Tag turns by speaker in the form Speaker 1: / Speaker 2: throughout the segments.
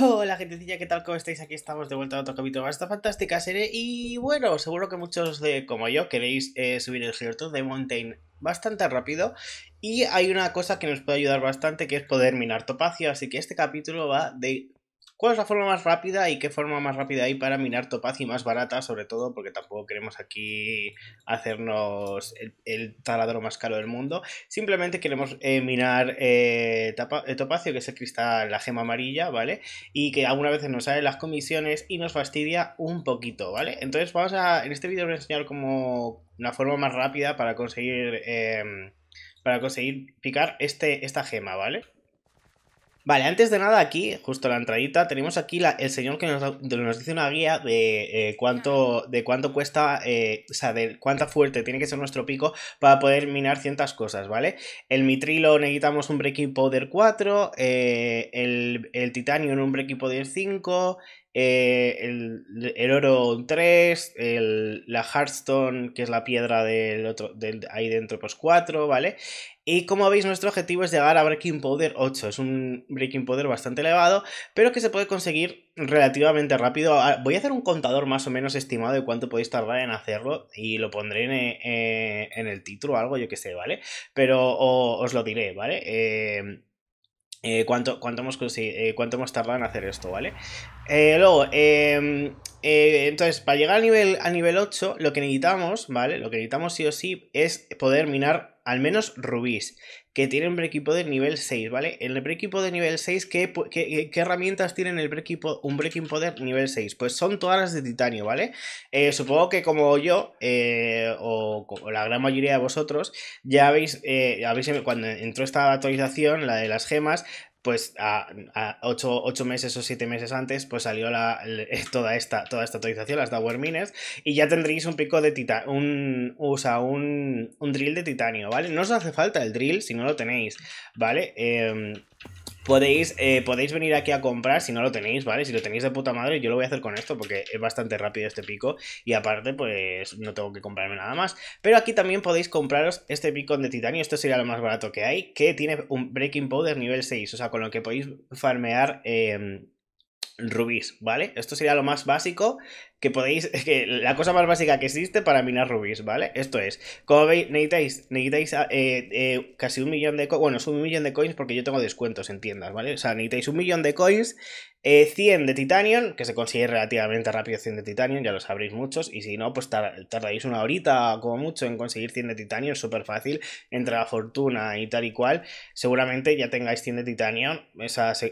Speaker 1: Hola gentecilla, ¿qué tal? ¿Cómo estáis? Aquí estamos de vuelta a otro capítulo de esta fantástica serie y bueno, seguro que muchos de como yo queréis eh, subir el cierto de Mountain bastante rápido y hay una cosa que nos puede ayudar bastante que es poder minar topacio, así que este capítulo va de ¿Cuál es la forma más rápida y qué forma más rápida hay para minar topaz y más barata, sobre todo? Porque tampoco queremos aquí hacernos el, taladro más caro del mundo. Simplemente queremos eh, minar eh, eh topacio, que es el cristal, la gema amarilla, ¿vale? Y que algunas veces nos salen las comisiones y nos fastidia un poquito, ¿vale? Entonces vamos a, en este vídeo voy a enseñar como una forma más rápida para conseguir... Eh, para conseguir picar este, esta gema, ¿vale? Vale, antes de nada aquí, justo la entradita, tenemos aquí el señor que nos, dice una guía de eh, cuánto de cuánto cuesta, eh, o sea, de cuánta fuerte tiene que ser nuestro pico para poder minar ciertas cosas, ¿vale? El mitrilo necesitamos un breaking powder 4, eh, el, el titanio un breaking powder 5, el, el, oro 3, el, la Hearthstone, que es la piedra del otro, ahí dentro, pues 4, ¿vale? Y como veis, nuestro objetivo es llegar a Breaking Powder 8. Es un Breaking Powder bastante elevado, pero que se puede conseguir relativamente rápido. Ah, voy a hacer un contador más o menos estimado de cuánto podéis tardar en hacerlo y lo pondré en, eh, el título o algo, yo que sé, ¿vale? Pero os lo diré, ¿vale? Eh, eh, cuánto, cuánto, hemos cuánto tardado en hacer esto, ¿vale? luego, em, entonces, para llegar a nivel, a nivel 8, lo que necesitamos, ¿vale? Lo que necesitamos sí o sí es poder minar al menos rubíes, que tienen un equipo de nivel 6, ¿vale? En el Breaking equipo de nivel 6, ¿qué, herramientas tienen el equipo? un breaking poder nivel 6? Pues son todas las de titanio, ¿vale? Eh, supongo que como yo, eh, o, la gran mayoría de vosotros, ya habéis, eh, em-, cuando entró esta actualización, la de las gemas, pues a, 8, meses o 7 meses antes, pues salió la, toda, esta, toda esta actualización, las Dower Mines, y ya tendréis un pico de titanio, un, sea un, un, drill de titanio, ¿vale? No os hace falta el drill si no lo tenéis, ¿vale? Em, podéis, eh, podéis venir aquí a comprar si no lo tenéis, ¿vale? Si lo tenéis de puta madre, yo lo voy a hacer con esto porque es bastante rápido este pico y aparte pues no tengo que comprarme nada más. Pero aquí también podéis compraros este pico de titanio, esto sería lo más barato que hay, que tiene un Breaking Powder nivel 6, o sea, con lo que podéis farmear... Em, rubíes, ¿vale? Esto sería lo más básico que podéis, que la cosa más básica que existe para minar rubíes, ¿vale? Esto es, como veis, necesitáis, necesitáis ah, eh, eh, casi un millón de coins, bueno, es un millón de coins porque yo tengo descuentos en tiendas, ¿vale? O sea, necesitáis un millón de coins 100 eh, de titanium, que se consigue relativamente rápido 100 de titanio ya lo sabréis muchos, y si no, pues tardáis una horita como mucho en conseguir 100 de titanium, súper fácil, entre la fortuna y tal y cual, seguramente ya tengáis 100 de titanio y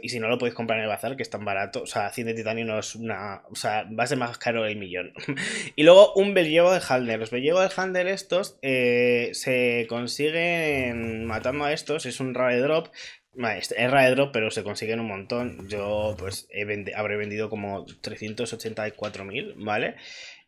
Speaker 1: si no lo podéis comprar en el bazar, que es tan barato, o sea, 100 de titanio no es una, o sea, va a ser más caro el millón. y luego un bellego de halder los bellegos de halder estos eh, se consiguen matando a estos, es un rare drop es raedro, pero se consiguen un montón. Yo pues habré vendido como 384.000, ¿vale?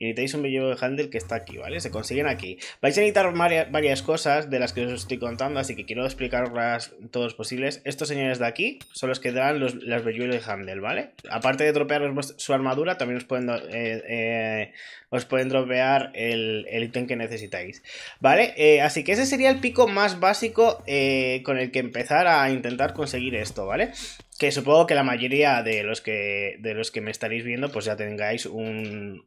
Speaker 1: y necesitáis un velluelo de handle que está aquí, ¿vale? Se consiguen aquí. Vais a necesitar varias cosas de las que os estoy contando, así que quiero explicarlas todos posibles. Estos señores de aquí son los que dan los, las de handle, ¿vale? Aparte de dropearos su armadura, también os pueden, eh, eh, os pueden dropear el, el, ítem que necesitáis, ¿vale? Eh, así que ese sería el pico más básico eh, con el que empezar a intentar conseguir esto, ¿vale? que supongo que la mayoría de los que, de los que me estaréis viendo, pues ya tengáis un,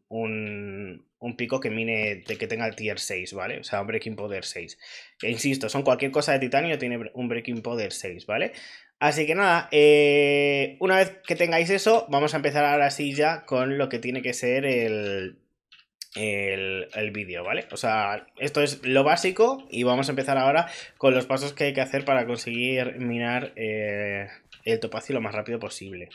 Speaker 1: pico que mine, de que tenga el tier 6, ¿vale? O sea, un Breaking power 6. Que insisto, son cualquier cosa de titanio tiene un Breaking power 6, ¿vale? Así que nada, eh, una vez que tengáis eso, vamos a empezar ahora sí ya con lo que tiene que ser el, el, vídeo, ¿vale? O sea, esto es lo básico y vamos a empezar ahora con los pasos que hay que hacer para conseguir minar eh, el topacio lo más rápido posible.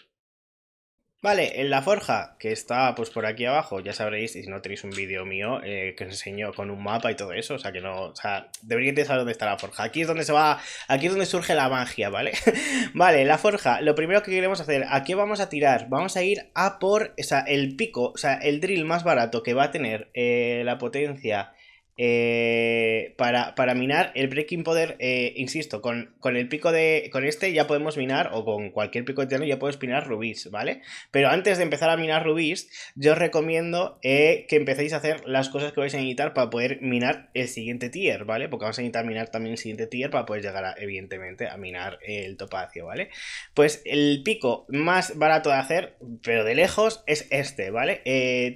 Speaker 1: Vale, en la forja, que está pues por aquí abajo, ya sabréis, si no tenéis un vídeo mío eh, que os enseño con un mapa y todo eso, o sea que no, o sea, deberíais saber dónde está la forja. Aquí es donde se va, aquí es donde surge la magia, ¿vale? vale, la forja, lo primero que queremos hacer, aquí vamos a tirar? Vamos a ir a por, o sea, el pico, o sea, el drill más barato que va a tener eh, la potencia eh, para, minar el Breaking Poder, eh, insisto, con, el pico de. Con este ya podemos minar, o con cualquier pico de tierra ya puedes minar rubíes, ¿vale? Pero antes de empezar a minar rubíes, yo os recomiendo eh, que empecéis a hacer las cosas que vais a necesitar para poder minar el siguiente tier, ¿vale? Porque vamos a necesitar minar también el siguiente tier para poder llegar, evidentemente, a minar el topacio, ¿vale? Pues el pico más barato de hacer, pero de lejos, es este, ¿vale?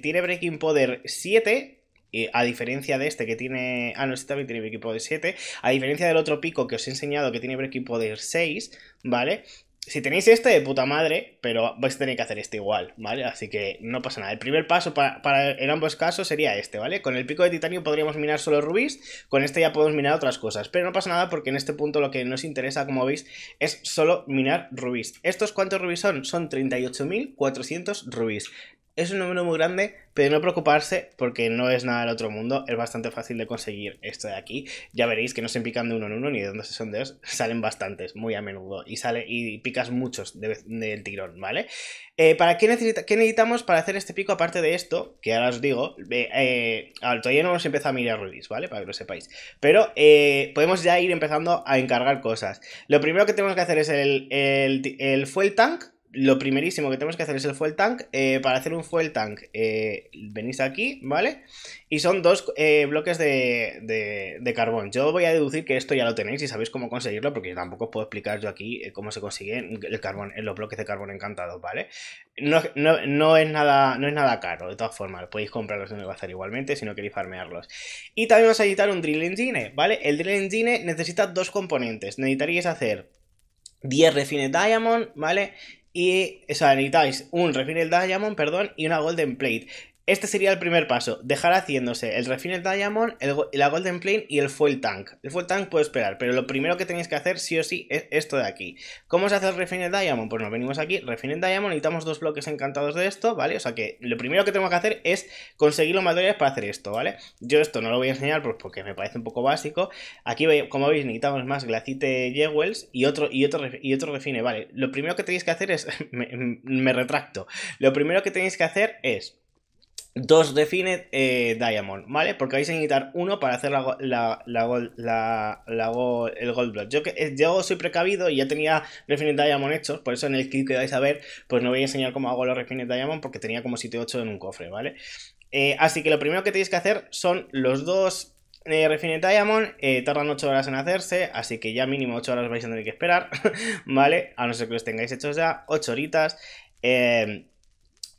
Speaker 1: tiene Breaking Poder 7 eh, a diferencia de este que tiene... Ah, no, este también tiene equipo de 7. A diferencia del otro pico que os he enseñado que tiene equipo de 6, ¿vale? Si tenéis este de puta madre, pero vais a tener que hacer este igual, ¿vale? Así que no pasa nada. El primer paso para, en ambos casos sería este, ¿vale? Con el pico de titanio podríamos minar solo rubíes con este ya podemos minar otras cosas. Pero no pasa nada porque en este punto lo que nos interesa, como veis, es solo minar rubíes ¿Estos cuántos rubis son? Son 38.400 rubíes es un número muy grande, pero no preocuparse porque no es nada del otro mundo. Es bastante fácil de conseguir esto de aquí. Ya veréis que no se pican de uno en uno ni de donde se son de dos. Salen bastantes, muy a menudo. Y, sale, y picas muchos del tirón, ¿vale? Eh, ¿Para qué, necesita, qué, necesitamos para hacer este pico? Aparte de esto, que ahora os digo, eh, todavía no hemos empezado a mirar Ruiz, ¿vale? Para que lo sepáis. Pero eh, podemos ya ir empezando a encargar cosas. Lo primero que tenemos que hacer es el, el fuel tank lo primerísimo que tenemos que hacer es el fuel tank. Eh, para hacer un fuel tank, eh, venís aquí, ¿vale? Y son dos eh, bloques de, de, carbón. Yo voy a deducir que esto ya lo tenéis y sabéis cómo conseguirlo, porque yo tampoco os puedo explicar yo aquí cómo se consigue el carbón, los bloques de carbón encantados, ¿vale? No, es nada, no es nada caro, de todas formas, podéis comprarlos en el bazar igualmente si no queréis farmearlos. Y también vamos a necesitar un drill engine, ¿vale? El drill engine necesita dos componentes. Necesitaríais hacer 10 refines diamond, ¿vale? Y, o necesitáis un Refined Diamond, perdón, y una Golden Plate. Este sería el primer paso, dejar haciéndose el Refined Diamond, la Golden Plane y el Fuel Tank. El Fuel Tank puedo esperar, pero lo primero que tenéis que hacer sí o sí es esto de aquí. ¿Cómo se hace el Refined Diamond? Pues nos venimos aquí, Refined Diamond, necesitamos dos bloques encantados de esto, ¿vale? O sea que lo primero que tengo que hacer es conseguir los materiales para hacer esto, ¿vale? Yo esto no lo voy a enseñar pues, porque me parece un poco básico. Aquí, como veis, necesitamos más glacite Jewels y otro, y otro, y otro refine, ¿vale? Lo primero que tenéis que hacer es... me retracto. Lo primero que tenéis que hacer es dos Refined eh, Diamond, ¿vale? Porque vais a necesitar uno para hacer la, la, la, la el Gold Block. Yo, eh, yo soy precavido y ya tenía Refined Diamond hechos, por eso en el kit que vais a ver, pues no voy a enseñar cómo hago los Refined Diamond porque tenía como 7 8 en un cofre, ¿vale? Eh, así que lo primero que tenéis que hacer son los dos Refined Diamond tardan 8 horas en hacerse, así que ya mínimo 8 horas vais a tener que esperar, ¿vale? A no ser que los tengáis hechos ya, 8 horitas. Eh,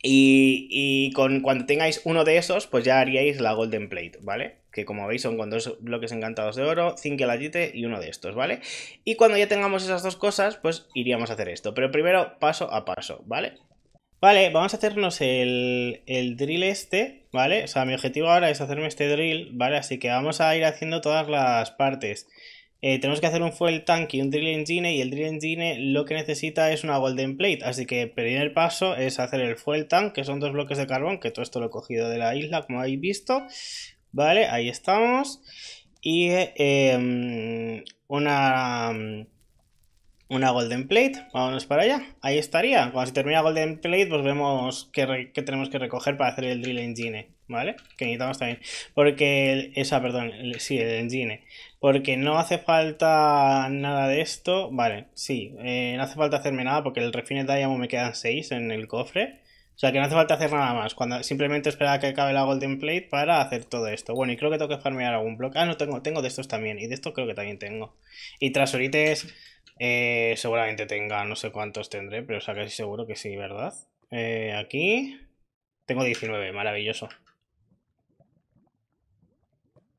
Speaker 1: y, con, cuando tengáis uno de esos, pues ya haríais la Golden Plate, ¿vale? Que como veis son con dos bloques encantados de oro, cinco latite y uno de estos, ¿vale? Y cuando ya tengamos esas dos cosas, pues iríamos a hacer esto. Pero primero paso a paso, ¿vale? Vale, vamos a hacernos el, el drill este, ¿vale? O sea, mi objetivo ahora es hacerme este drill, ¿vale? Así que vamos a ir haciendo todas las partes. Eh, tenemos que hacer un fuel tank y un drill engine y el drill engine lo que necesita es una golden plate, así que el primer paso es hacer el fuel tank, que son dos bloques de carbón, que todo esto lo he cogido de la isla, como habéis visto, vale, ahí estamos, y em, una, una golden plate, vámonos para allá, ahí estaría, cuando se termina golden plate pues vemos qué, qué tenemos que recoger para hacer el drill engine. ¿vale? Que necesitamos también. Porque, esa, perdón, sí, el engine. Porque no hace falta nada de esto. Vale, sí, eh, no hace falta hacerme nada porque el refine Diamond me quedan 6 en el cofre. O sea que no hace falta hacer nada más. Cuando simplemente esperar a que acabe la Golden Plate para hacer todo esto. Bueno, y creo que tengo que farmear algún bloque. Ah, no, tengo, tengo de estos también. Y de estos creo que también tengo. Y trasorites eh, seguramente tenga, no sé cuántos tendré, pero o sea casi seguro que sí, ¿verdad? Eh, aquí tengo 19, maravilloso.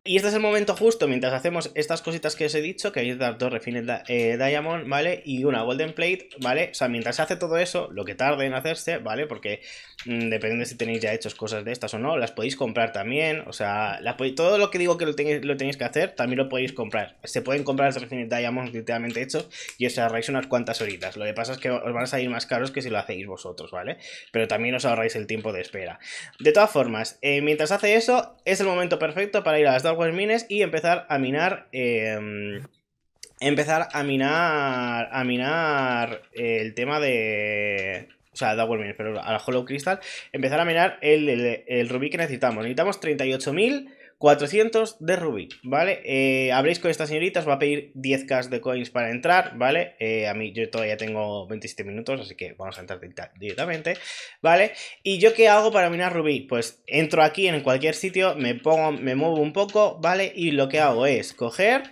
Speaker 1: Y este es el momento justo mientras hacemos estas cositas que os he dicho, que hay dar dos refines eh, diamond, ¿vale? Y una golden plate, ¿vale? O sea, mientras se hace todo eso, lo que tarde en hacerse, ¿vale? Porque mm, Depende de si tenéis ya hechos cosas de estas o no, las podéis comprar también, o sea, todo lo que digo que lo tenéis, que hacer, también lo podéis comprar. Se pueden comprar los refines diamond literalmente hechos y os ahorráis unas cuantas horitas. Lo que pasa es que os van a salir más caros que si lo hacéis vosotros, ¿vale? Pero también os ahorráis el tiempo de espera. De todas formas, eh, mientras hace eso, es el momento perfecto para ir a las dos Mines y empezar a minar. Em, empezar a minar. A minar el tema de. O sea, Dowell Mines, pero a la Hollow Crystal. Empezar a minar el, el, el rubí que necesitamos. Necesitamos 38.000. 400 de Rubí, ¿vale? Eh, habléis con esta señorita, os va a pedir 10k de coins para entrar, ¿vale? Eh, a mí yo todavía tengo 27 minutos, así que vamos a entrar directamente, ¿vale? ¿Y yo qué hago para minar Rubí? Pues entro aquí en cualquier sitio, me pongo, me muevo un poco, ¿vale? Y lo que hago es coger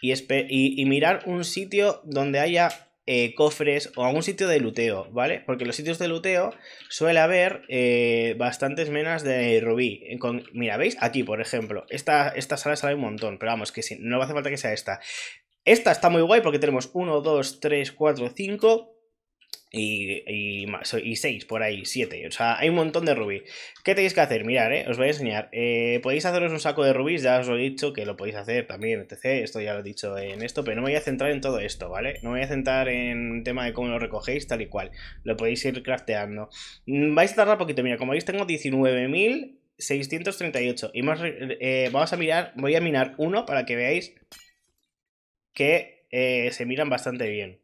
Speaker 1: y mirar un sitio donde haya eh, cofres o algún sitio de luteo, ¿vale? Porque los sitios de luteo suele haber eh, bastantes menas de rubí. Eh, con, mira, ¿veis? Aquí, por ejemplo, esta, esta sala sale un montón, pero vamos, que si, no hace falta que sea esta. Esta está muy guay porque tenemos 1, 2, 3, 4, 5, y, 6 por ahí, 7. O sea, hay un montón de rubí. ¿Qué tenéis que hacer? Mirar, ¿eh? os voy a enseñar. Eh, podéis haceros un saco de rubí ya os lo he dicho que lo podéis hacer también, etc. Esto ya lo he dicho en esto, pero no me voy a centrar en todo esto, ¿vale? No me voy a centrar en el tema de cómo lo recogéis, tal y cual. Lo podéis ir crafteando. Mm, vais a tardar poquito, mira, como veis tengo 19.638. Y más, eh, vamos a mirar, voy a minar uno para que veáis que eh, se miran bastante bien.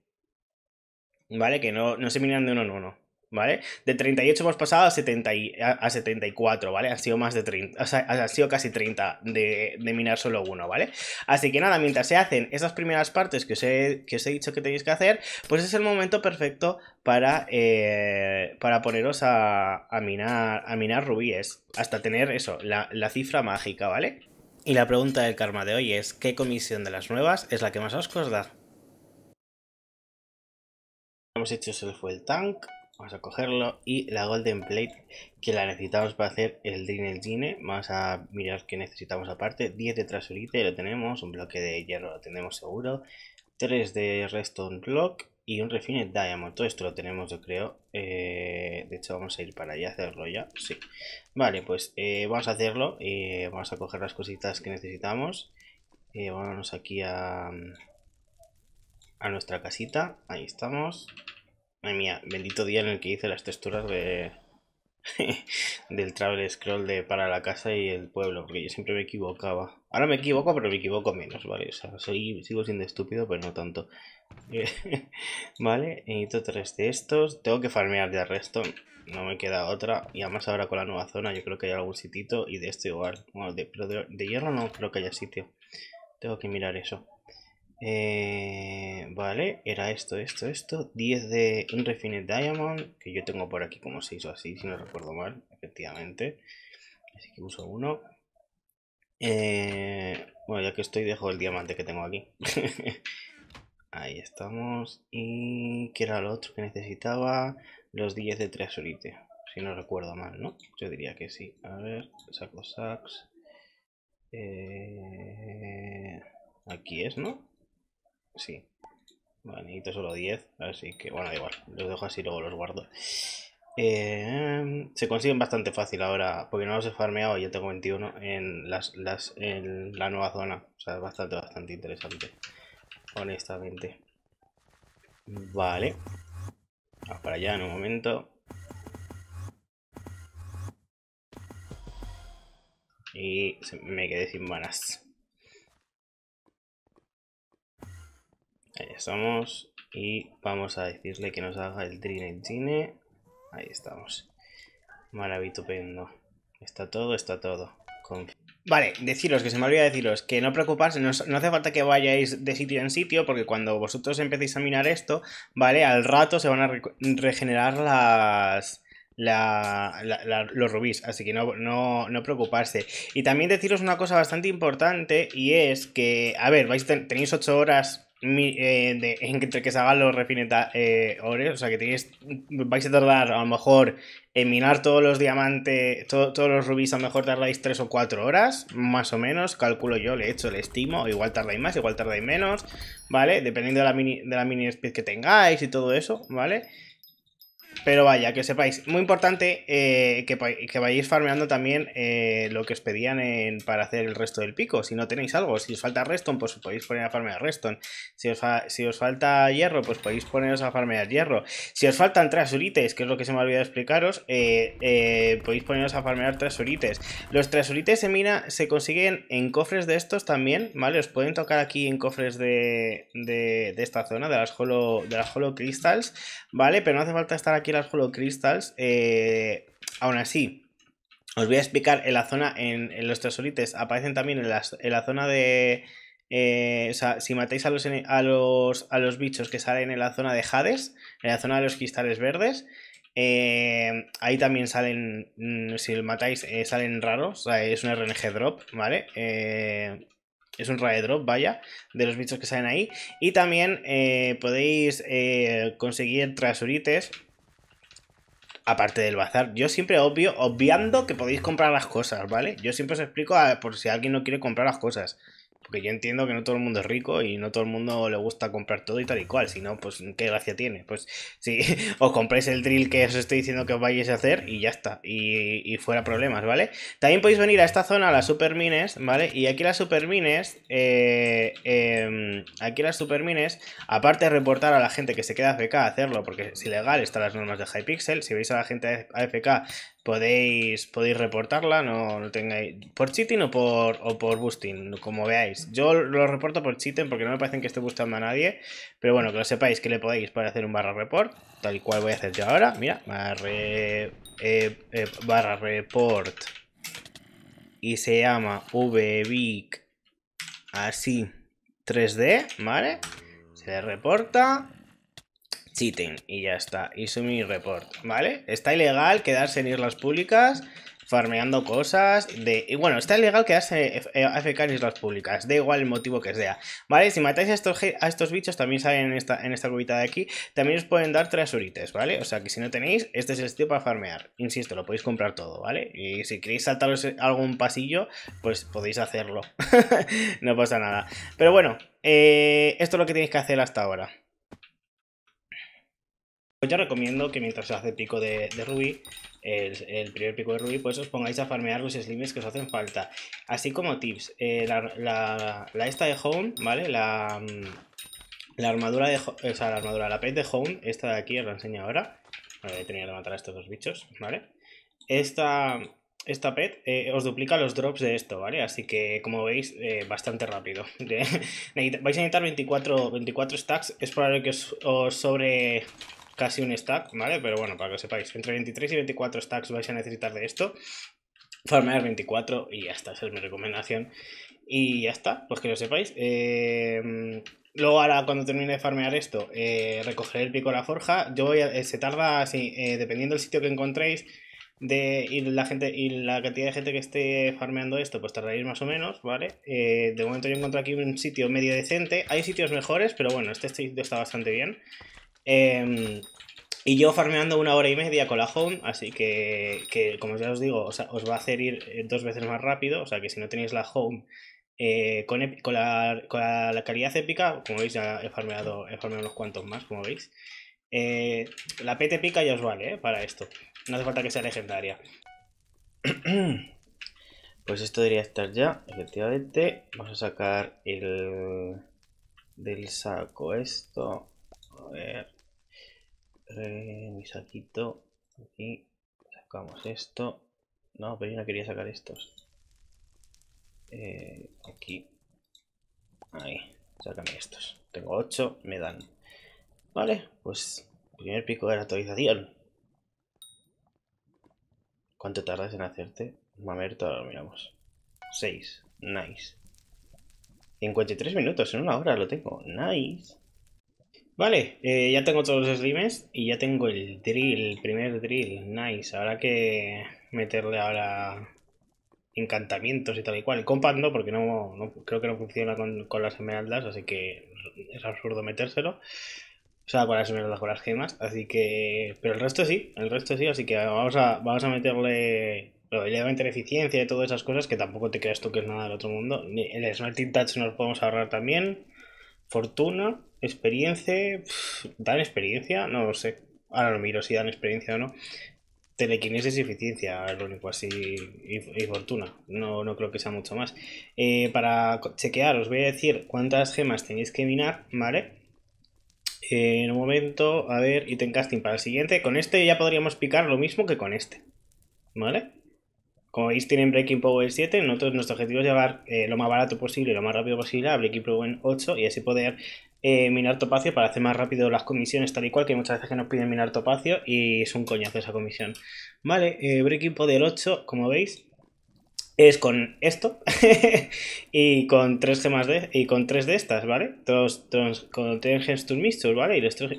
Speaker 1: ¿vale? Que no, no se minan de uno en uno, ¿vale? De 38 hemos pasado a, 70 a, 74, ¿vale? Han sido más de sido casi 30 de, minar solo uno, ¿vale? Así que nada, mientras se hacen esas primeras partes que os he, que dicho que tenéis que hacer, pues es el momento perfecto para, eh, para poneros a, a, minar, a minar rubíes, hasta tener eso, la, la cifra mágica, ¿vale? Y la pregunta del karma de hoy es, ¿qué comisión de las nuevas es la que más os da? hemos hecho fue el tank. Vamos a cogerlo. Y la golden plate que la necesitamos para hacer el el Gine, Vamos a mirar qué necesitamos aparte. 10 de y lo tenemos. Un bloque de hierro lo tenemos seguro. 3 de redstone block. Y un refined diamond. Todo esto lo tenemos yo creo. Eh, de hecho vamos a ir para allá a hacerlo ya. Sí. Vale pues eh, vamos a hacerlo. y eh, vamos a coger las cositas que necesitamos. vámonos aquí a a nuestra casita. Ahí estamos. ay mía, bendito día en el que hice las texturas de... del travel scroll de para la casa y el pueblo, porque yo siempre me equivocaba. Ahora me equivoco, pero me equivoco menos, ¿vale? O sea, sigo siendo estúpido, pero no tanto. vale, necesito tres de estos. Tengo que farmear de resto, no me queda otra. Y además ahora con la nueva zona yo creo que hay algún sitito y de esto igual. Bueno, pero de hierro no creo que haya sitio. Tengo que mirar eso. Eh, vale, era esto, esto, esto. 10 de un Refined Diamond, que yo tengo por aquí como 6 o así, si no recuerdo mal, efectivamente. Así que uso uno. Eh, bueno, ya que estoy, dejo el diamante que tengo aquí. Ahí estamos. ¿Y qué era lo otro que necesitaba? Los 10 de Treasurite, si no recuerdo mal, ¿no? Yo diría que sí. A ver, saco sacks. Eh, aquí es, ¿no? Sí. bonito necesito solo 10, así que bueno, igual. Los dejo así, luego los guardo. Em, se consiguen bastante fácil ahora, porque no los he farmeado, ya tengo 21 en, las, en la nueva zona. O sea, es bastante, bastante interesante. Honestamente. Vale. Vamos para allá en un momento. Y me quedé sin manas. Ahí estamos. Y vamos a decirle que nos haga el Drill Engine. Ahí estamos. Maravitupendo. Está todo, está todo. Vale, deciros que se me olvida deciros que no preocuparse, no, hace falta que vayáis de sitio en sitio, porque cuando vosotros empecéis a minar esto, ¿vale? Al rato se van a regenerar las. los rubíes, así que no, no, preocuparse. Y también deciros una cosa bastante importante, y es que, a ver, vais tenéis 8 horas eh, de, entre que se hagan los refinetadores, o sea que tenéis, vais a tardar a lo mejor en minar todos los diamantes, todos los rubíes, a lo mejor tardáis 3 o 4 horas, más o menos, calculo yo, le he hecho, le estimo, igual tardáis más, igual tardáis menos, ¿vale? Dependiendo de la mini, de la mini speed que tengáis y todo eso, ¿vale? vale pero vaya, que sepáis. Muy importante eh, que, que, vayáis farmeando también eh, lo que os pedían para hacer el resto del pico. Si no tenéis algo, si os falta Reston, pues podéis poner a farmear Reston. Si os, si os falta hierro, pues podéis poneros a farmear hierro. Si os faltan trasurites, que es lo que se me ha olvidado explicaros, eh, podéis poneros a farmear trasurites. Los trasurites se mina, se consiguen en cofres de estos también, ¿vale? Os pueden tocar aquí en cofres de, de, esta zona, de las, holo, de las holo crystals, ¿vale? Pero no hace falta estar aquí aquí las Hollow Crystals, eh, aún así, os voy a explicar en la zona, en, los tesorites aparecen también en, la zona de... Eh, o sea, si matáis a los, a, los, a los bichos que salen en la zona de Hades, en la zona de los cristales verdes, eh, ahí también salen, mm, si matáis, salen raros. es un RNG drop, ¿vale? es un raid drop, vaya, de los bichos que salen ahí. Y también podéis conseguir trasurites aparte del bazar. Yo siempre obvio, obviando que podéis comprar las cosas, ¿vale? Yo siempre os explico por si alguien no quiere comprar las cosas. Porque yo entiendo que no todo el mundo es rico y no todo el mundo le gusta comprar todo y tal y cual. Si no, pues qué gracia tiene. Pues si os compráis el drill que os estoy diciendo que os vayáis a hacer y ya está. Y, fuera problemas, ¿vale? También podéis venir a esta zona, a las supermines, ¿vale? Y aquí las supermines, eh, em, aquí las supermines, aparte de reportar a la gente que se queda AFK a hacerlo, porque es ilegal, están las normas de Hypixel. Si veis a la gente AFK podéis, podéis reportarla, no, tengáis. Por cheating o por, por boosting, como veáis. Yo lo reporto por cheating porque no me parece que esté gustando a nadie. Pero bueno, que lo sepáis que le podéis para hacer un barra report, tal cual voy a hacer yo ahora. Mira, barra, eh, eh, report. Y se llama vbic así 3D, ¿vale? Se reporta y ya está. hizo mi report, ¿vale? Está ilegal quedarse en islas públicas farmeando cosas de... Y bueno, está ilegal quedarse eh, AFK en islas públicas, da igual el motivo que sea, ¿vale? Si matáis a estos, a estos bichos, también salen en esta, en esta cubita de aquí, también os pueden dar tres orites, ¿vale? O sea, que si no tenéis, este es el sitio para farmear. Insisto, lo podéis comprar todo, ¿vale? Y si queréis saltaros algún pasillo, pues podéis hacerlo. no pasa nada. Pero bueno, eh, esto es lo que tenéis que hacer hasta ahora. Pues yo recomiendo que mientras se hace pico de, de rubí, el, primer pico de rubí, pues os pongáis a farmear los slimes que os hacen falta. Así como tips, eh, la, esta de Home, ¿vale? La, mm, la armadura de... O sea, la armadura, la pet de Home, esta de aquí os la enseño ahora. Tenía que matar a estos dos bichos, ¿vale? Esta, esta pet eh, os duplica los drops de esto, ¿vale? Así que, como veis, eh, bastante rápido. Vais a necesitar 24, 24 stacks. Es probable que os sobre casi un stack, ¿vale? Pero bueno, para que lo sepáis, entre 23 y 24 stacks vais a necesitar de esto. Farmear 24 y ya está, esa es mi recomendación. Y ya está, pues que lo sepáis. Eh, luego ahora cuando termine de farmear esto, eh, recogeré el pico a la forja. Yo voy eh, se tarda así, eh, dependiendo del sitio que encontréis de, y, la gente, y la cantidad de gente que esté farmeando esto, pues tardaréis más o menos, ¿vale? de momento yo encuentro aquí un sitio medio decente. Hay sitios mejores, pero bueno, este sitio está bastante bien. Em, y yo farmeando una hora y media con la home, así que, que como ya os digo, os va a hacer ir eh, dos veces más rápido. O sea que si no tenéis la home eh, con, con, la, calidad épica, como veis, ya he farmeado, unos cuantos más, como veis. Eh, la PT pica ya os vale, Para esto. No hace falta que sea legendaria. Pues esto debería estar ya, efectivamente. Vamos a sacar el... Del saco esto. A ver mi saquito. Aquí sacamos esto. No, pero yo no quería sacar estos. Eh, aquí. Ahí. Sácame estos. Tengo ocho, me dan. Vale, pues primer pico de la actualización. ¿Cuánto tardas en hacerte? Mamerto, ahora lo miramos. 6. Nice. 53 minutos, en una hora lo tengo. Nice. Vale, eh, ya tengo todos los slimes y ya tengo el drill, el primer drill, nice. Habrá que meterle ahora encantamientos y tal y cual. compando, porque no, creo que no funciona con, las esmeraldas, así que es absurdo metérselo. O sea, con las esmeraldas, con las gemas, así que... Pero el resto sí, el resto sí, así que vamos a, vamos a meterle lo eficiencia y todas esas cosas que tampoco te creas tú que es nada del otro mundo. El Smelting Touch nos podemos ahorrar también. Fortuna, experiencia. ¿Dan experiencia? No lo sé. Ahora lo miro si dan experiencia o no. Telequinesis y eficiencia, lo único así. Y, fortuna. No, no creo que sea mucho más. Eh, para chequear, os voy a decir cuántas gemas tenéis que minar, ¿vale? Eh, en un momento, a ver, ítem casting para el siguiente. Con este ya podríamos picar lo mismo que con este. ¿Vale? Como veis, tienen Breaking Power 7. nuestro objetivo es llevar eh, lo más barato posible, y lo más rápido posible a Breaking Power 8 y así poder eh, minar topacio para hacer más rápido las comisiones, tal y cual, que muchas veces que nos piden minar topacio y es un coñazo esa comisión. Vale, eh, Breaking Power 8, como veis, es con esto y con tres gemas de y con tres de estas, ¿vale? Todos, con tres to mixture, ¿vale? Y los, tres,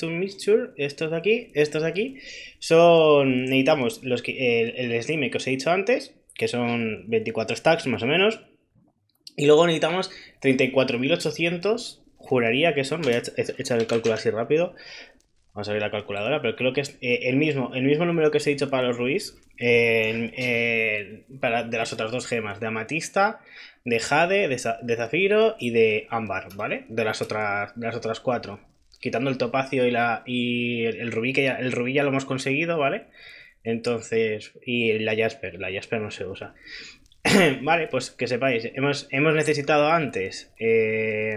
Speaker 1: y mixture, estos de aquí, estos de aquí, son necesitamos los que el, Slim e que os he dicho antes, que son 24 stacks más o menos, y luego necesitamos 34.800 juraría que son, voy a echar el cálculo así rápido, Vamos a ver la calculadora, pero creo que es eh, el, mismo, el mismo número que os he dicho para los Ruiz, de las otras dos gemas, de amatista, de jade, de, zafiro y de ámbar, ¿vale? De las otras, las otras cuatro. Quitando el topacio y, el, rubí, que ya, el rubí ya lo hemos conseguido, ¿vale? Entonces, y la jasper, la jasper no se usa. vale, pues que sepáis, hemos, hemos necesitado antes... Eh,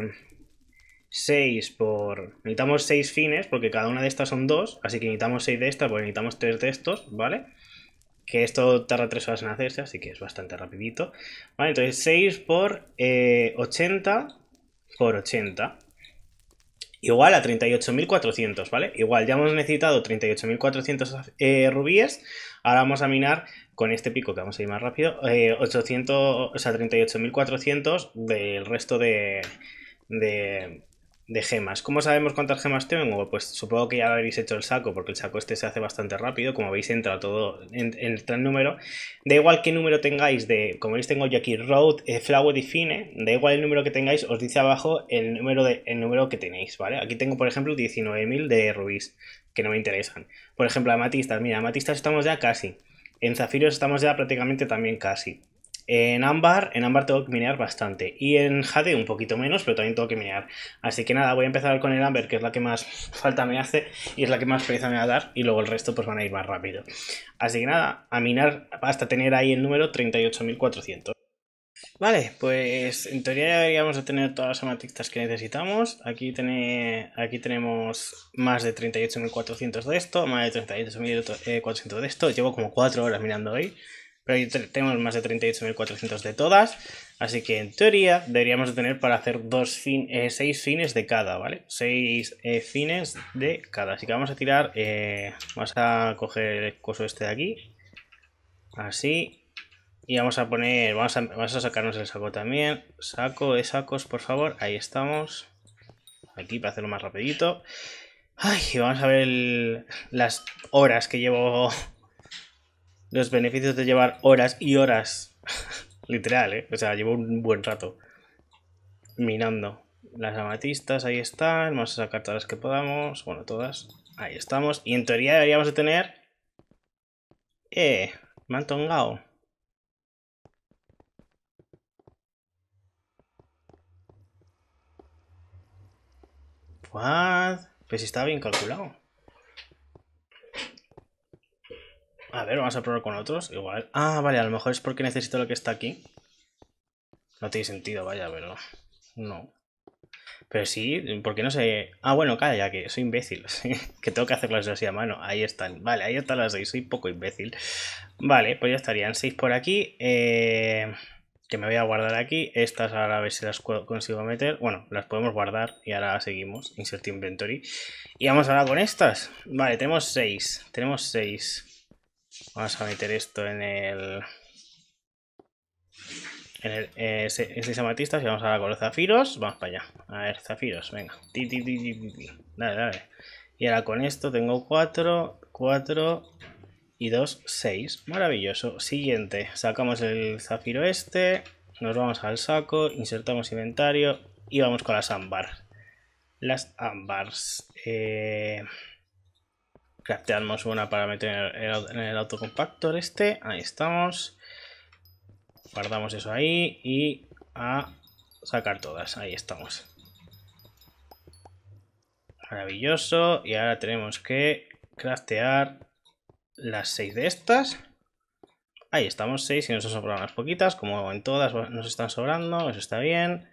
Speaker 1: 6 por... Necesitamos 6 fines, porque cada una de estas son 2, así que necesitamos 6 de estas, porque necesitamos 3 de estos, ¿vale? Que esto tarda 3 horas en hacerse, así que es bastante rapidito. Vale, entonces 6 por 80 eh, por 80. Igual a 38.400, ¿vale? Igual, ya hemos necesitado 38.400 eh, rubíes. Ahora vamos a minar con este pico, que vamos a ir más rápido, 800, eh, o sea, 38.400 del resto de, de gemas. ¿Cómo sabemos cuántas gemas tengo? Pues supongo que ya habéis hecho el saco, porque el saco este se hace bastante rápido, como veis entra todo, en, entra el número. Da igual qué número tengáis de, como veis tengo yo aquí Road, eh, Flower y Fine, da igual el número que tengáis, os dice abajo el número, de, el número que tenéis, ¿vale? Aquí tengo por ejemplo 19.000 de rubis, que no me interesan. Por ejemplo, amatistas, mira, amatistas estamos ya casi, en zafiros estamos ya prácticamente también casi. En ámbar, en ámbar tengo que minear bastante. Y en jade un poquito menos, pero también tengo que minear. Así que nada, voy a empezar con el ámbar, que es la que más falta me hace y es la que más pereza me va a dar. Y luego el resto pues van a ir más rápido. Así que nada, a minar hasta tener ahí el número 38.400. Vale, pues en teoría ya deberíamos de tener todas las amatistas que necesitamos. Aquí, aquí tenemos más de 38.400 de esto, más de 38.400 eh, de esto. Llevo como 4 horas minando hoy pero tenemos más de 38.400 de todas, así que en teoría deberíamos tener para hacer dos eh, seis fines de cada, ¿vale? Seis eh, fines de cada, así que vamos a tirar, eh, vamos a coger el coso este de aquí, así, y vamos a poner, vamos a, vamos a sacarnos el saco también, saco de sacos por favor, ahí estamos, aquí para hacerlo más rapidito, Ay, vamos a ver las horas que llevo los beneficios de llevar horas y horas, literal, ¿eh? O sea, llevo un buen rato minando. Las amatistas, ahí están, vamos a sacar todas las que podamos, bueno, todas, ahí estamos. Y en teoría deberíamos de tener... Eh, mantongao. han What? Pues está bien calculado. A ver, vamos a probar con otros. Igual. Ah, vale, a lo mejor es porque necesito lo que está aquí. No tiene sentido, vaya, pero... No. Pero sí, porque no sé... Ah, bueno, calla, ya que soy imbécil. que tengo que hacerlas así a mano. Ahí están. Vale, ahí están las seis. Soy poco imbécil. Vale, pues ya estarían seis por aquí. Eh, que me voy a guardar aquí. Estas ahora a ver si las consigo meter. Bueno, las podemos guardar y ahora seguimos. Insert inventory. Y vamos ahora con estas. Vale, tenemos seis. Tenemos seis. Vamos a meter esto en el... En el eh, y vamos a con los zafiros. Vamos para allá. A ver, zafiros, venga. dale, dale. Y ahora con esto tengo 4, 4 y 2, 6. Maravilloso. Siguiente. Sacamos el zafiro este. Nos vamos al saco. Insertamos inventario. Y vamos con las ámbar. Las ambars Eh crafteamos una para meter en el autocompactor este. Ahí estamos. Guardamos eso ahí y a sacar todas. Ahí estamos. Maravilloso. Y ahora tenemos que craftear las seis de estas. Ahí estamos, seis y nos sobran sobrado unas poquitas. Como en todas nos están sobrando, eso está bien.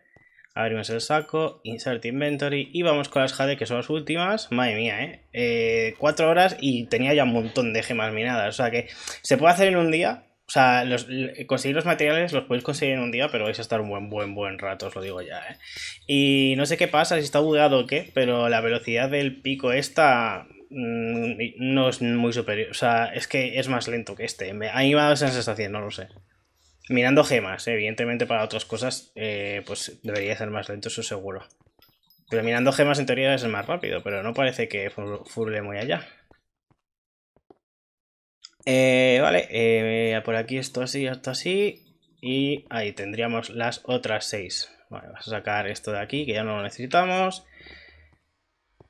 Speaker 1: Abrimos el saco, insert inventory y vamos con las jade que son las últimas. Madre mía, ¿eh? ¿eh? cuatro horas y tenía ya un montón de gemas minadas. O sea que se puede hacer en un día. O sea, conseguir los materiales los podéis conseguir en un día, pero vais a estar un buen, buen, buen rato, os lo digo ya, ¿eh? Y no sé qué pasa, si está bugado o qué, pero la velocidad del pico esta mm, no es muy superior. O sea, es que es más lento que este. A mí me ha esa sensación, no lo sé. Mirando gemas, eh, evidentemente para otras cosas, eh, pues debería ser más lento, eso seguro. Pero mirando gemas en teoría es el más rápido, pero no parece que furle muy allá. Eh, vale, por aquí esto así, esto así. Y ahí tendríamos las otras seis. Vale, vamos a sacar esto de aquí, que ya no lo necesitamos.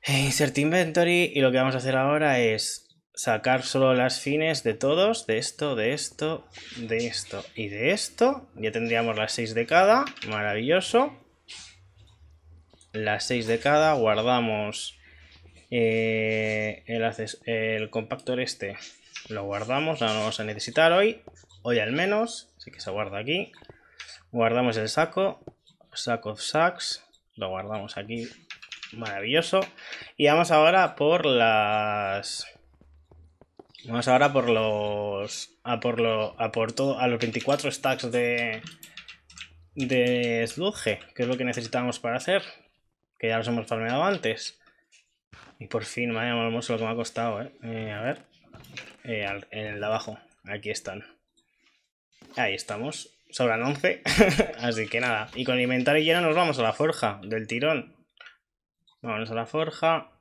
Speaker 1: Insert inventory. Y lo que vamos a hacer ahora es sacar solo las fines de todos, de esto, de esto, de esto y de esto. Ya tendríamos las 6 de cada, maravilloso. Las 6 de cada, guardamos eh, el, el, compactor este, lo guardamos, no lo vamos a necesitar hoy, hoy al menos, así que se guarda aquí. Guardamos el saco, saco of sacks, lo guardamos aquí, maravilloso. Y vamos ahora por las Vamos ahora por los. A por lo. A por todo. A los 24 stacks de. De Sludge, que es lo que necesitamos para hacer. Que ya los hemos farmeado antes. Y por fin, vaya hermoso lo que me ha costado, ¿eh? eh a ver. Eh, en el de abajo. Aquí están. Ahí estamos. Sobran 11. Así que nada. Y con el inventario lleno nos vamos a la forja del tirón. vamos a la forja.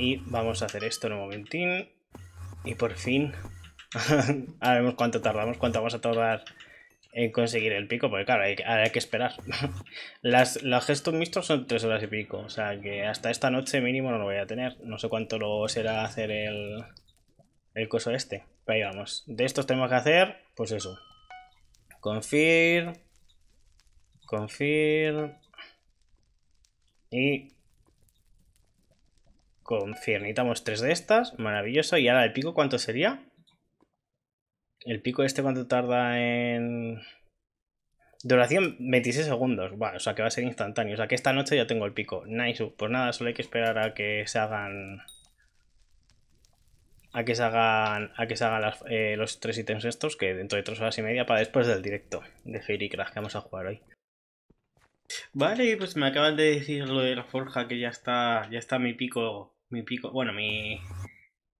Speaker 1: Y vamos a hacer esto en un momentín. Y por fin... ahora vemos cuánto tardamos, cuánto vamos a tardar en conseguir el pico, porque claro, hay, hay que esperar. Las, gestos mixtos son tres horas y pico, o sea que hasta esta noche mínimo no lo voy a tener. No sé cuánto lo será hacer el, el coso este. Pero ahí vamos. De estos tenemos que hacer, pues eso. Confir. Confir. Y Necesitamos tres de estas. Maravilloso. ¿Y ahora el pico cuánto sería? ¿El pico este cuánto tarda en...? Duración 26 segundos. Bueno, o sea que va a ser instantáneo. O sea que esta noche ya tengo el pico. Nice. Pues nada, solo hay que esperar a que se hagan... A que se hagan, a que se hagan eh, los tres ítems estos, que dentro de tres horas y media para después del directo de Fairy Crash que vamos a jugar hoy. Vale, pues me acaban de decir lo de la forja que ya está, ya está mi pico mi pico, bueno, mi,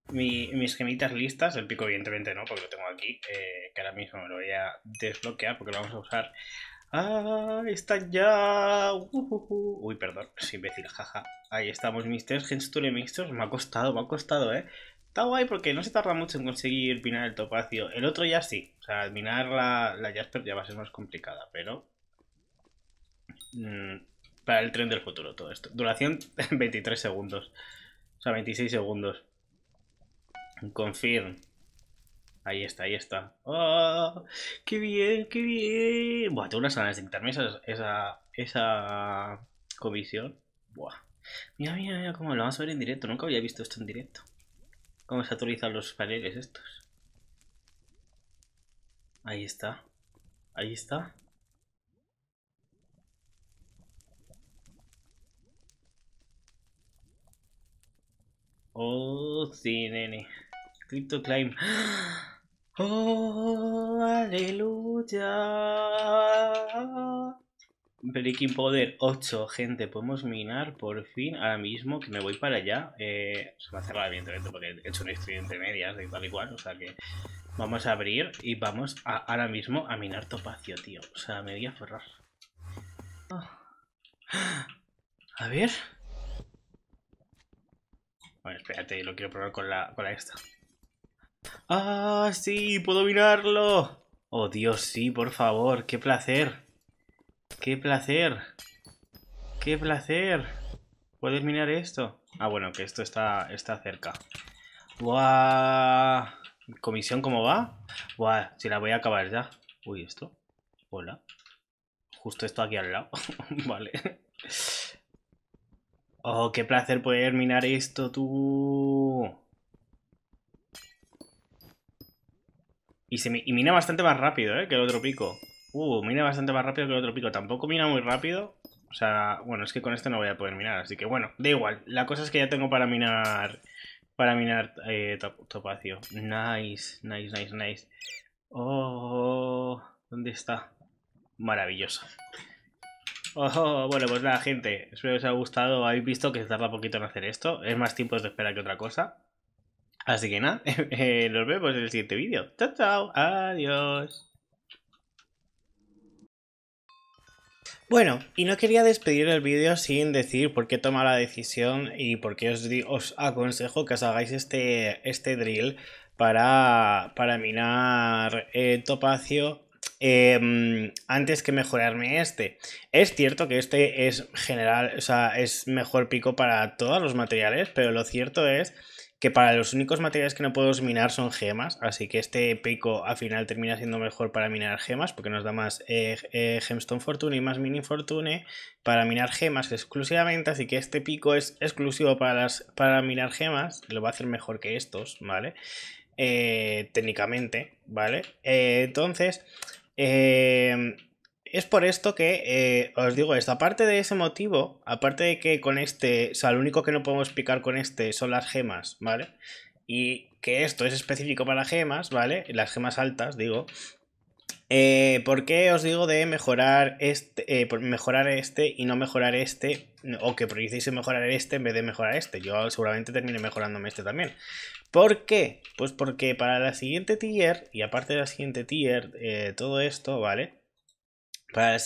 Speaker 1: mis gemitas listas, el pico evidentemente no, porque lo tengo aquí, eh, que ahora mismo me lo voy a desbloquear porque lo vamos a usar. ¡Ah! está ya! Uy, perdón, es imbécil, jaja. Ahí estamos, Misters, Gensture Misters. Me ha costado, me ha costado, ¿eh? Está guay porque no se tarda mucho en conseguir minar el topacio. El otro ya sí. O sea, minar la, Jasper ya va a ser más complicada, pero... Mm, para el tren del futuro todo esto. Duración 23 segundos. O sea, 26 segundos. Confirm. Ahí está, ahí está. ¡Ah! ¡Qué bien, qué bien! Buah, tengo unas ganas de quitarme esa, esa, esa comisión. Buah. Mira, mira, mira cómo lo vamos a ver en directo. Nunca había visto esto en directo. Cómo se actualizan los paneles estos. Ahí está. Ahí está. Oh, sí, nene. Crypto Climb. Oh, aleluya. Breaking Poder 8, gente, podemos minar por fin ahora mismo que me voy para allá. Eh, se va a cerrar, evidentemente, porque he hecho un estudio entre medias de tal y cual. O sea que vamos a abrir y vamos ahora mismo a minar topacio, tío. O sea, me voy a forrar. A ver. Bueno, espérate, lo quiero probar con la, esta. ¡Ah, sí! ¡Puedo mirarlo! ¡Oh, Dios, sí, por favor! ¡Qué placer! ¡Qué placer! ¡Qué placer! ¿Puedes mirar esto? Ah, bueno, que esto está, está cerca. ¡Buah! ¿Comisión cómo va? Buah, si la voy a acabar ya. Uy, ¿esto? Hola. Justo esto aquí al lado. vale. Oh, qué placer poder minar esto, tú. Y, se, mina bastante más rápido, ¿eh? Que el otro pico. Uh, mina bastante más rápido que el otro pico. Tampoco mina muy rápido. O sea, bueno, es que con esto no voy a poder minar. Así que bueno, da igual. La cosa es que ya tengo para minar... Para minar eh, topacio. Nice, nice, nice, nice. Oh, ¿dónde está? Maravilloso. Oh, bueno, pues nada, gente. Espero que os haya gustado. Habéis visto que se tarda poquito en hacer esto. Es más tiempo de espera que otra cosa. Así que nada, eh, nos vemos en el siguiente vídeo. Chao, chao. Adiós. Bueno, y no quería despedir el vídeo sin decir por qué he la decisión y por qué os, aconsejo que os hagáis este, este drill para, minar eh, topacio Em, antes que mejorarme este. Es cierto que este es general, o sea, es mejor pico para todos los materiales, pero lo cierto es que para los únicos materiales que no puedo minar son gemas, así que este pico al final termina siendo mejor para minar gemas, porque nos da más eh, eh, gemstone fortune y más mini fortune para minar gemas exclusivamente, así que este pico es exclusivo para, las, para minar gemas, lo va a hacer mejor que estos, ¿vale? Eh, técnicamente, ¿vale? entonces, Em, es por esto que eh, os digo esto. Aparte de ese motivo, aparte de que con este, o sea, lo único que no podemos picar con este son las gemas, ¿vale? Y que esto es específico para gemas, ¿vale? Las gemas altas, digo. Eh, ¿Por qué os digo de mejorar este, eh, mejorar este y no mejorar este? O que prioricéis mejorar este en vez de mejorar este. Yo seguramente termine mejorándome este también. ¿Por qué? Pues porque para la siguiente tier, y aparte de la siguiente tier, eh, todo esto, ¿vale? Para,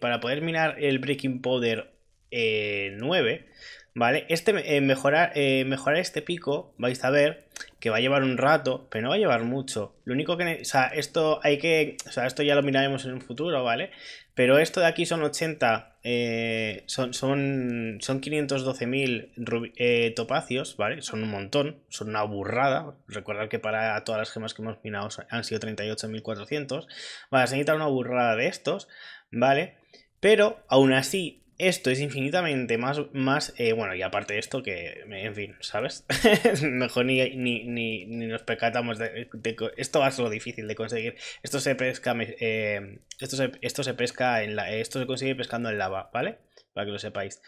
Speaker 1: para poder mirar el Breaking Powder 9, ¿vale? Este, eh, mejorar, eh, mejorar este pico, vais a ver que va a llevar un rato, pero no va a llevar mucho. Lo único que, o sea, esto hay que, o sea, esto ya lo miraremos en un futuro, ¿vale? Pero esto de aquí son 80, eh, son, son, 512.000 topacios, ¿vale? Son un montón, son una burrada. Recordad que para todas las gemas que hemos minado han sido 38.400. Vale, se necesita una burrada de estos, ¿vale? Pero aún así, esto es infinitamente más, más eh, bueno, y aparte de esto, que, en fin, ¿sabes? Mejor ni, ni, ni, nos percatamos de, Esto va a ser lo difícil de conseguir. Esto se pesca, eh, esto, se, esto se pesca en la, esto se consigue pescando en lava, ¿vale? Para que lo sepáis.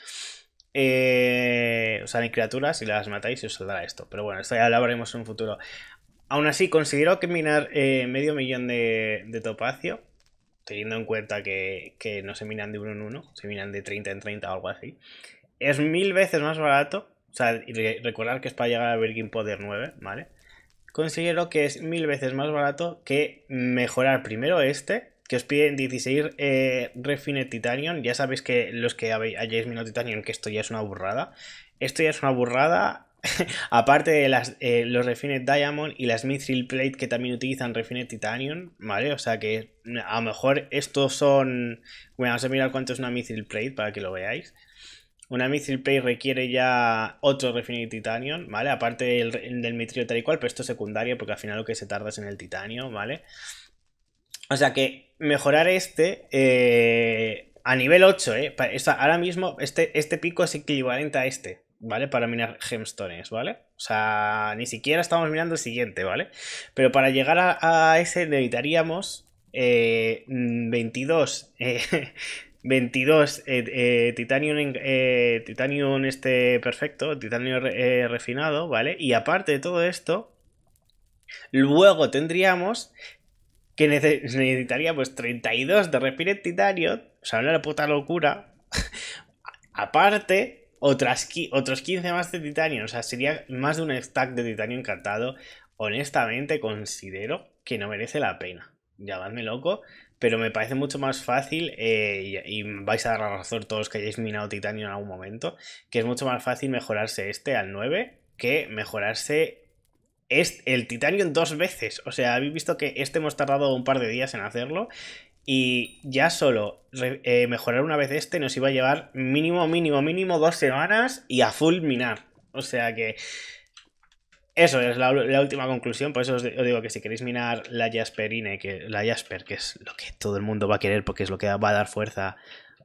Speaker 1: Eh, o sea, en criaturas, si las matáis, y os saldrá esto. Pero bueno, esto ya lo hablaremos en un futuro. Aún así, considero que minar eh, medio millón de, de topacio teniendo en cuenta que, no se minan de uno en uno, se minan de 30 en 30 o algo así, es mil veces más barato. O sea, recordar que es para llegar a Birkin Poder 9, ¿vale? Considero que es mil veces más barato que mejorar primero este, que os piden 16 eh, Refine Titanium. Ya sabéis que los que hayáis minado Titanium, que esto ya es una burrada. Esto ya es una burrada Aparte de las, eh, los Refined Diamond y las Mithril Plate que también utilizan Refined Titanium, ¿vale? O sea que mm, a lo mejor estos son... Bueno, vamos a mirar cuánto es una Mithril Plate para que lo veáis. Una Mithril Plate requiere ya otro Refined Titanium, ¿vale? Aparte del, del tal y cual, pero esto es secundario porque al final lo que se tarda es en el titanio, ¿vale? O sea que mejorar este... Eh, a nivel 8, ¿eh? Ahora mismo este, este pico es equivalente a este. ¿vale? Para minar gemstones, ¿vale? O sea, ni siquiera estamos mirando el siguiente, ¿vale? Pero para llegar a, ese necesitaríamos eh, 22, mm, eh, 22 eh, titanium, eh, titanium eh, este perfecto, titanio eh, refinado, ¿vale? Y aparte de todo esto, luego tendríamos que necesitaríamos 32 de respire titanio, o sea, una puta locura. aparte otras, otros 15 más de titanio. O sea, sería más de un stack de titanio encantado. Honestamente, considero que no merece la pena. Llamadme loco, pero me parece mucho más fácil, eh, y, vais a dar la razón todos que hayáis minado titanio en algún momento, que es mucho más fácil mejorarse este al 9 que mejorarse el titanio dos veces. O sea, habéis visto que este hemos tardado un par de días en hacerlo y ya solo eh, mejorar una vez este nos iba a llevar mínimo, mínimo, mínimo dos semanas y a full minar, O sea que eso es la, última conclusión, por eso os, digo que si queréis minar la Jasperine, que la Jasper, que es lo que todo el mundo va a querer porque es lo que va a dar fuerza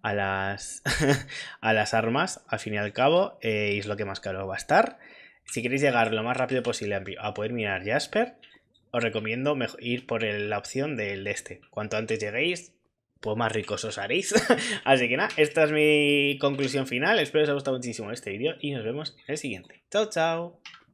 Speaker 1: a las, a las armas, al fin y al cabo, eh, es lo que más caro va a estar. Si queréis llegar lo más rápido posible a poder minar Jasper, os recomiendo ir por la opción del este. Cuanto antes lleguéis, pues más ricos os haréis. Así que nada, esta es mi conclusión final. Espero que os haya gustado muchísimo este vídeo y nos vemos en el siguiente. Chao, chao.